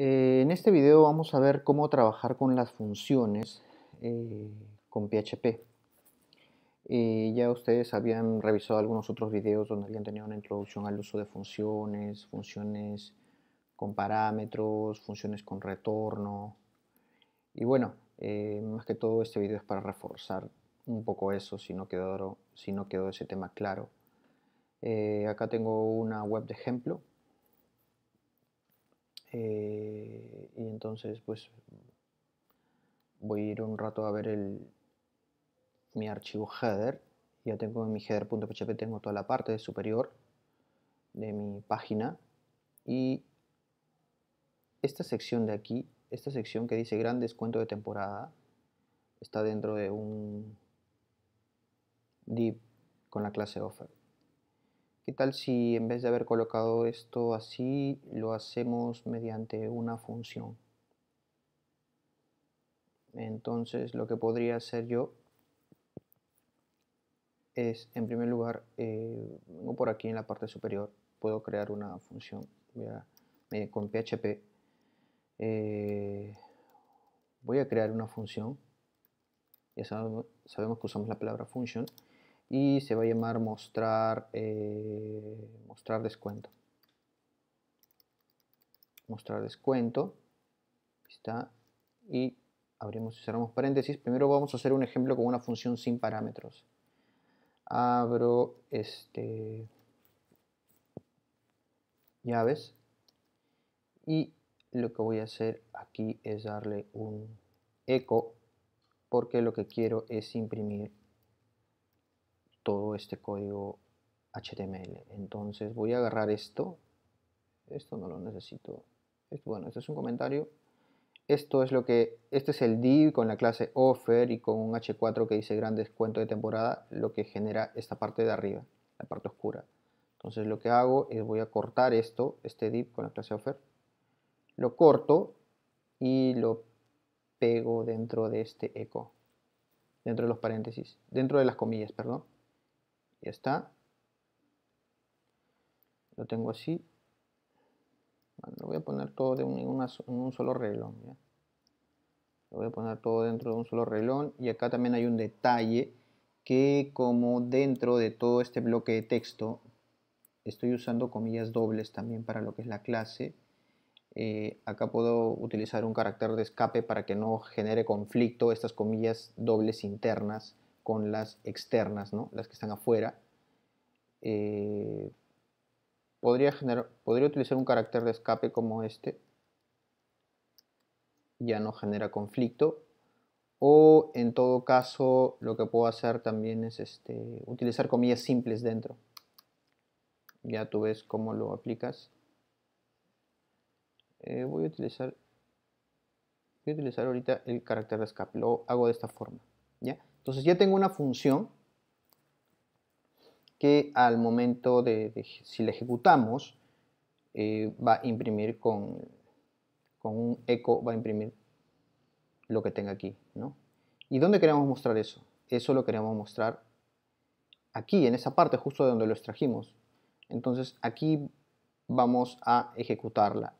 Eh, en este video vamos a ver cómo trabajar con las funciones eh, con PHP. Eh, ya ustedes habían revisado algunos otros videos donde habían tenido una introducción al uso de funciones, funciones con parámetros, funciones con retorno. Y bueno, más que todo este video es para reforzar un poco eso si no quedó, si no quedó ese tema claro. acá tengo una web de ejemplo eh, y entonces, pues, voy a ir un rato a ver el, mi archivo header. Ya tengo en mi header.php, tengo toda la parte superior de mi página. Y esta sección de aquí, esta sección que dice gran descuento de temporada, está dentro de un div con la clase offer. ¿Qué tal si en vez de haber colocado esto así, lo hacemos mediante una función? Entonces lo que podría hacer yo es, en primer lugar, eh, vengo por aquí en la parte superior, puedo crear una función eh, con PHP. Eh, voy a crear una función, ya sabemos, sabemos que usamos la palabra function, y se va a llamar mostrar, eh, mostrar descuento. Mostrar descuento. está. Y abrimos y cerramos paréntesis. Primero vamos a hacer un ejemplo con una función sin parámetros. Abro este llaves y lo que voy a hacer aquí es darle un eco porque lo que quiero es imprimir todo este código HTML. Entonces voy a agarrar esto. Esto no lo necesito. Bueno, esto es un comentario. Esto es lo que, este es el div con la clase offer y con un h4 que dice gran descuento de temporada, lo que genera esta parte de arriba, la parte oscura. Entonces lo que hago es voy a cortar esto, este div con la clase offer, lo corto y lo pego dentro de este eco, dentro de los paréntesis, dentro de las comillas, perdón. Ya está. Lo tengo así. lo voy a poner todo de en, un solo reglón Lo voy a poner todo dentro de un solo relón. Y acá también hay un detalle que como dentro de todo este bloque de texto estoy usando comillas dobles también para lo que es la clase. Eh, acá puedo utilizar un carácter de escape para que no genere conflicto estas comillas dobles internas con las externas, las que están afuera. Eh, podría, utilizar un carácter de escape como este. Ya no genera conflicto. O en todo caso, lo que puedo hacer también es este, utilizar comillas simples dentro. Ya tú ves cómo lo aplicas. Eh, voy a utilizar voy a utilizar ahorita el carácter de escape. Lo hago de esta forma. Entonces ya tengo una función que al momento de, si la ejecutamos, eh, va a imprimir con, con un eco, va a imprimir lo que tenga aquí. ¿Y dónde queremos mostrar eso? Eso lo queremos mostrar aquí, en esa parte justo de donde lo extrajimos. Entonces aquí vamos a ejecutarla.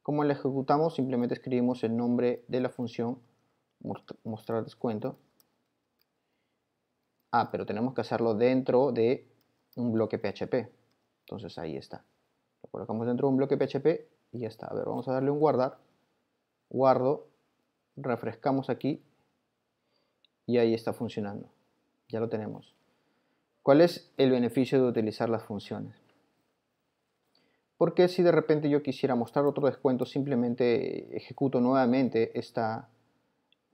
¿Cómo la ejecutamos? Simplemente escribimos el nombre de la función mostrar descuento Ah, pero tenemos que hacerlo dentro de un bloque PHP. Entonces ahí está. Lo colocamos dentro de un bloque PHP y ya está. A ver, vamos a darle un guardar. Guardo. Refrescamos aquí. Y ahí está funcionando. Ya lo tenemos. ¿Cuál es el beneficio de utilizar las funciones? Porque si de repente yo quisiera mostrar otro descuento, simplemente ejecuto nuevamente esta,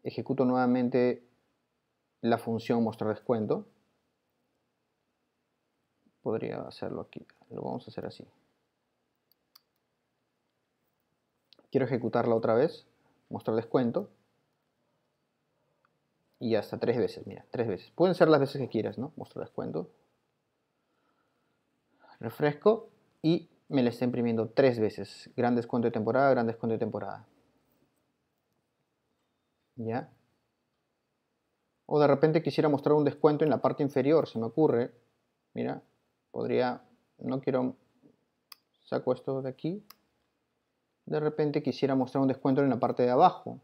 ejecuto nuevamente la función mostrar descuento. Podría hacerlo aquí, lo vamos a hacer así. Quiero ejecutarla otra vez, mostrar descuento. Y hasta tres veces, mira, tres veces. Pueden ser las veces que quieras, ¿no? Mostrar descuento. Refresco y me la está imprimiendo tres veces. Gran descuento de temporada, gran descuento de temporada. ¿Ya? O de repente quisiera mostrar un descuento en la parte inferior, se me ocurre. Mira, podría, no quiero, saco esto de aquí. De repente quisiera mostrar un descuento en la parte de abajo.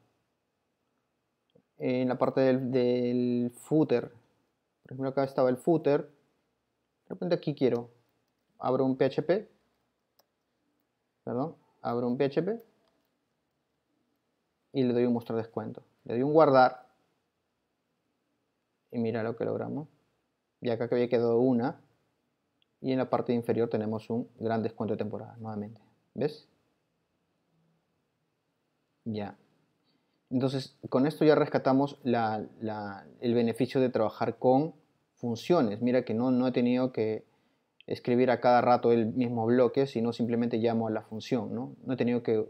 En la parte del, footer. Por ejemplo, acá estaba el footer. De repente aquí quiero. Abro un PHP. Perdón, abro un PHP. Y le doy un mostrar descuento. Le doy un guardar y mira lo que logramos. Y acá que había quedado una y en la parte inferior tenemos un gran descuento de temporada nuevamente. ¿Ves? Ya. Entonces, con esto ya rescatamos el beneficio de trabajar con funciones. Mira que no, no he tenido que escribir a cada rato el mismo bloque, sino simplemente llamo a la función. No, no he tenido que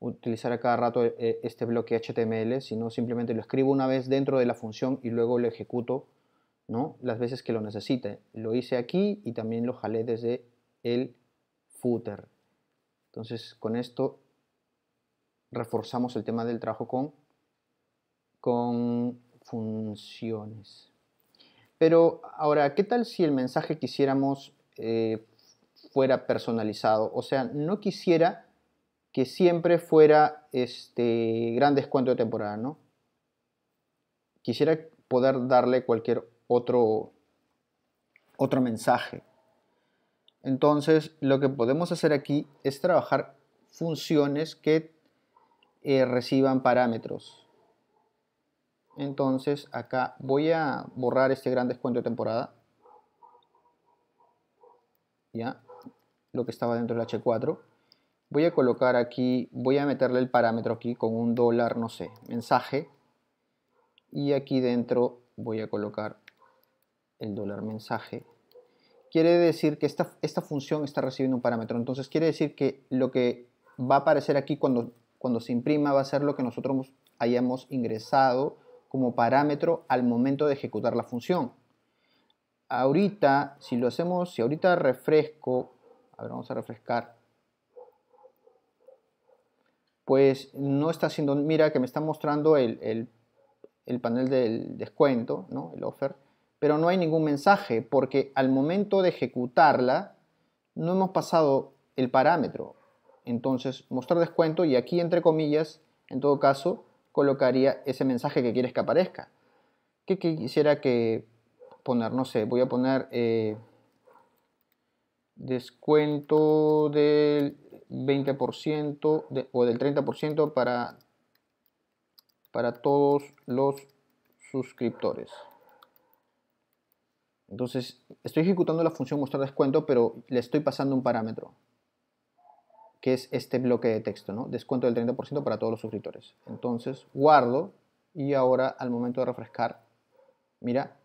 utilizar a cada rato eh, eh, este bloque HTML, sino simplemente lo escribo una vez dentro de la función y luego lo ejecuto ¿no? las veces que lo necesite. Lo hice aquí y también lo jalé desde el footer. Entonces con esto reforzamos el tema del trabajo con, con funciones. Pero ahora, ¿qué tal si el mensaje quisiéramos eh, fuera personalizado? O sea, no quisiera que siempre fuera este gran descuento de temporada, ¿no? Quisiera poder darle cualquier otro, otro mensaje. Entonces, lo que podemos hacer aquí es trabajar funciones que eh, reciban parámetros. Entonces, acá voy a borrar este gran descuento de temporada. Ya, lo que estaba dentro del H4 voy a colocar aquí, voy a meterle el parámetro aquí con un dólar, no sé, mensaje. Y aquí dentro voy a colocar el dólar mensaje. Quiere decir que esta, esta función está recibiendo un parámetro. Entonces quiere decir que lo que va a aparecer aquí cuando, cuando se imprima va a ser lo que nosotros hayamos ingresado como parámetro al momento de ejecutar la función. Ahorita, si lo hacemos, si ahorita refresco, a ver, vamos a refrescar pues no está haciendo, mira que me está mostrando el, panel del descuento, ¿no? el offer, pero no hay ningún mensaje porque al momento de ejecutarla no hemos pasado el parámetro. Entonces, mostrar descuento y aquí entre comillas, en todo caso, colocaría ese mensaje que quieres que aparezca. ¿Qué quisiera que poner? No sé, voy a poner eh, descuento del 20% o del 30% para, para todos los suscriptores. Entonces, estoy ejecutando la función mostrar descuento, pero le estoy pasando un parámetro, que es este bloque de texto, ¿no? Descuento del 30% para todos los suscriptores. Entonces, guardo y ahora al momento de refrescar, mira,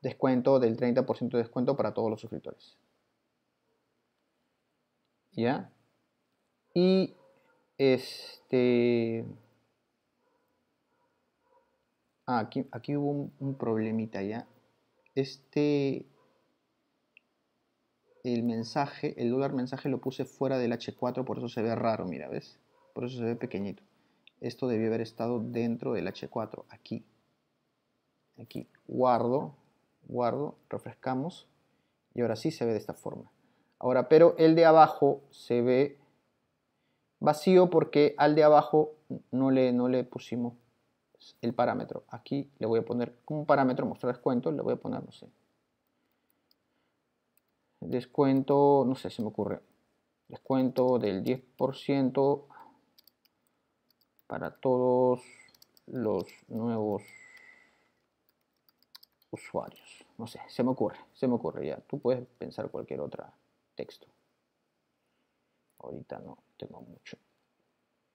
descuento del 30% de descuento para todos los suscriptores. ¿Ya? Y este... Ah, aquí, aquí hubo un, problemita ya. Este... El mensaje, el dólar mensaje lo puse fuera del H4, por eso se ve raro, mira, ¿ves? Por eso se ve pequeñito. Esto debió haber estado dentro del H4, aquí. Aquí, guardo, guardo, refrescamos y ahora sí se ve de esta forma. Ahora, pero el de abajo se ve vacío porque al de abajo no le, no le pusimos el parámetro. Aquí le voy a poner como parámetro mostrar descuento, le voy a poner, no sé, descuento, no sé, se me ocurre, descuento del 10% para todos los nuevos usuarios. No sé, se me ocurre, se me ocurre ya. Tú puedes pensar cualquier otra texto. Ahorita no tengo mucho.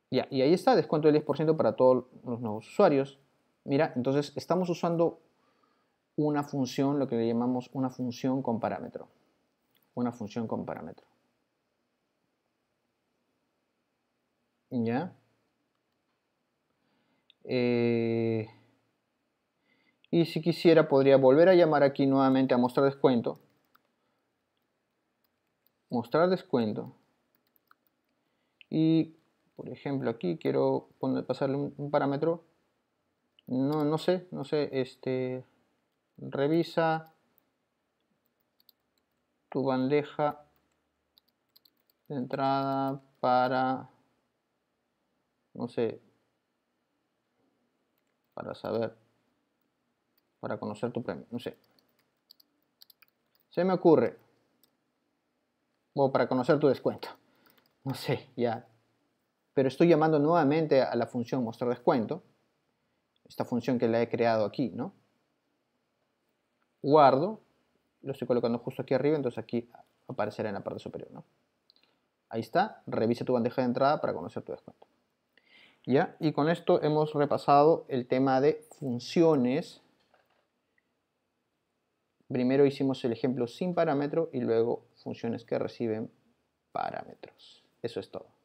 Ya, y ahí está, descuento del 10% para todos los nuevos usuarios. Mira, entonces estamos usando una función, lo que le llamamos una función con parámetro. Una función con parámetro. ¿Ya? Eh, y si quisiera podría volver a llamar aquí nuevamente a mostrar descuento. Mostrar descuento y por ejemplo aquí quiero pasarle un, parámetro no no sé no sé este revisa tu bandeja de entrada para no sé para saber para conocer tu premio no sé se me ocurre o para conocer tu descuento no sé, ya. Pero estoy llamando nuevamente a la función mostrar descuento, esta función que la he creado aquí, ¿no? Guardo, lo estoy colocando justo aquí arriba, entonces aquí aparecerá en la parte superior, ¿no? Ahí está, revisa tu bandeja de entrada para conocer tu descuento. ¿Ya? Y con esto hemos repasado el tema de funciones. Primero hicimos el ejemplo sin parámetro y luego funciones que reciben parámetros. Eso es todo.